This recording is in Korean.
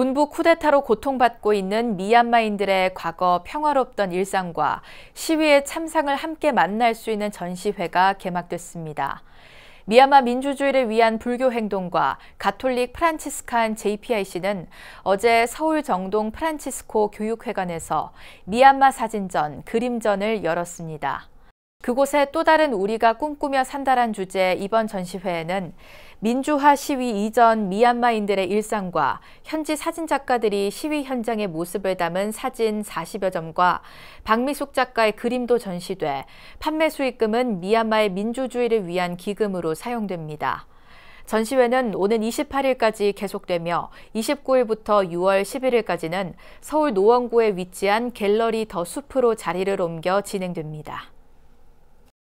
군부 쿠데타로 고통받고 있는 미얀마인들의 과거 평화롭던 일상과 시위의 참상을 함께 만날 수 있는 전시회가 개막됐습니다. 미얀마 민주주의를 위한 불교 행동과 가톨릭 프란치스칸 JPIC는 어제 서울 정동 프란치스코 교육회관에서 미얀마 사진전, 그림전을 열었습니다. 그곳에 또 다른 우리가 꿈꾸며 산다란 주제 이번 전시회에는 민주화 시위 이전 미얀마인들의 일상과 현지 사진작가들이 시위 현장의 모습을 담은 사진 40여 점과 박미숙 작가의 그림도 전시돼 판매 수익금은 미얀마의 민주주의를 위한 기금으로 사용됩니다. 전시회는 오는 28일까지 계속되며 29일부터 6월 11일까지는 서울 노원구에 위치한 갤러리 더 숲으로 자리를 옮겨 진행됩니다.